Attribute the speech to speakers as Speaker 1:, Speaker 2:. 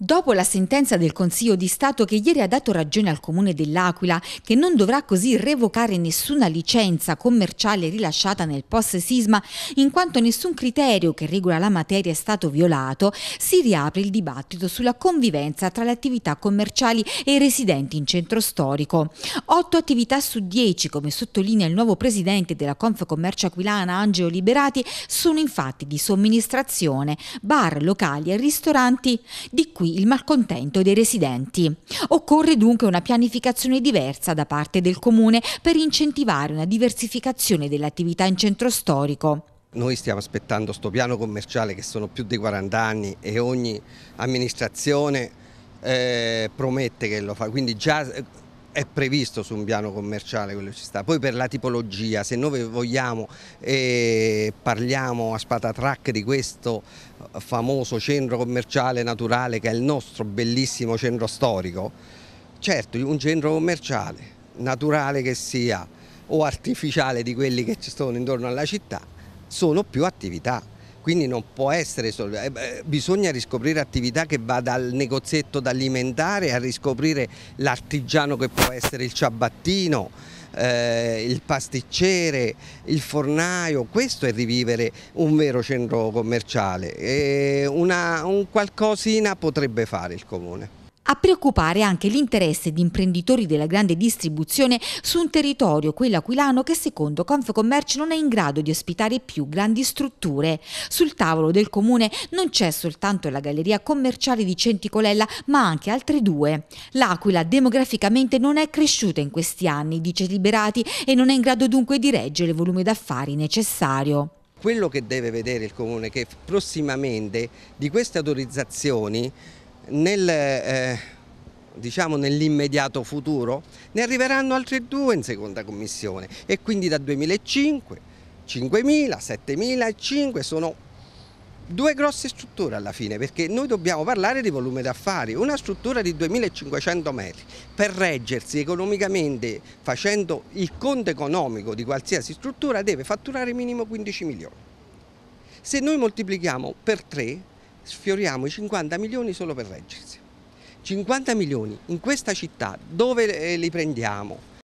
Speaker 1: Dopo la sentenza del Consiglio di Stato che ieri ha dato ragione al Comune dell'Aquila, che non dovrà così revocare nessuna licenza commerciale rilasciata nel post-sisma, in quanto nessun criterio che regola la materia è stato violato, si riapre il dibattito sulla convivenza tra le attività commerciali e i residenti in centro storico. Otto attività su dieci, come sottolinea il nuovo presidente della Confcommercio Aquilana, Angelo Liberati, sono infatti di somministrazione, bar, locali e ristoranti. Di cui qui il malcontento dei residenti. Occorre dunque una pianificazione diversa da parte del Comune per incentivare una diversificazione dell'attività in centro storico.
Speaker 2: Noi stiamo aspettando questo piano commerciale che sono più di 40 anni e ogni amministrazione eh, promette che lo fa, quindi già eh, è previsto su un piano commerciale quello che ci sta. Poi per la tipologia, se noi vogliamo e parliamo a spatatrac di questo eh, famoso centro commerciale naturale che è il nostro bellissimo centro storico, certo un centro commerciale naturale che sia o artificiale di quelli che ci sono intorno alla città, sono più attività quindi non può essere solo, eh, bisogna riscoprire attività che va dal negozietto d'alimentare a riscoprire l'artigiano che può essere il ciabattino, eh, il pasticcere, il fornaio, questo è rivivere un vero centro commerciale, e una, un qualcosina potrebbe fare il comune
Speaker 1: a preoccupare anche l'interesse di imprenditori della grande distribuzione su un territorio, quello aquilano, che secondo Confcommercio non è in grado di ospitare più grandi strutture. Sul tavolo del comune non c'è soltanto la galleria commerciale di Centicolella, ma anche altre due. L'Aquila demograficamente non è cresciuta in questi anni, dice Liberati, e non è in grado dunque di reggere il volume d'affari necessario
Speaker 2: quello che deve vedere il Comune è che prossimamente di queste autorizzazioni nel, eh, diciamo nell'immediato futuro ne arriveranno altre due in seconda commissione e quindi da 2005, 5.000, 7.000 e 5 sono due grosse strutture alla fine perché noi dobbiamo parlare di volume d'affari, una struttura di 2500 metri per reggersi economicamente facendo il conto economico di qualsiasi struttura deve fatturare minimo 15 milioni. Se noi moltiplichiamo per 3 sfioriamo i 50 milioni solo per reggersi. 50 milioni in questa città dove eh, li prendiamo?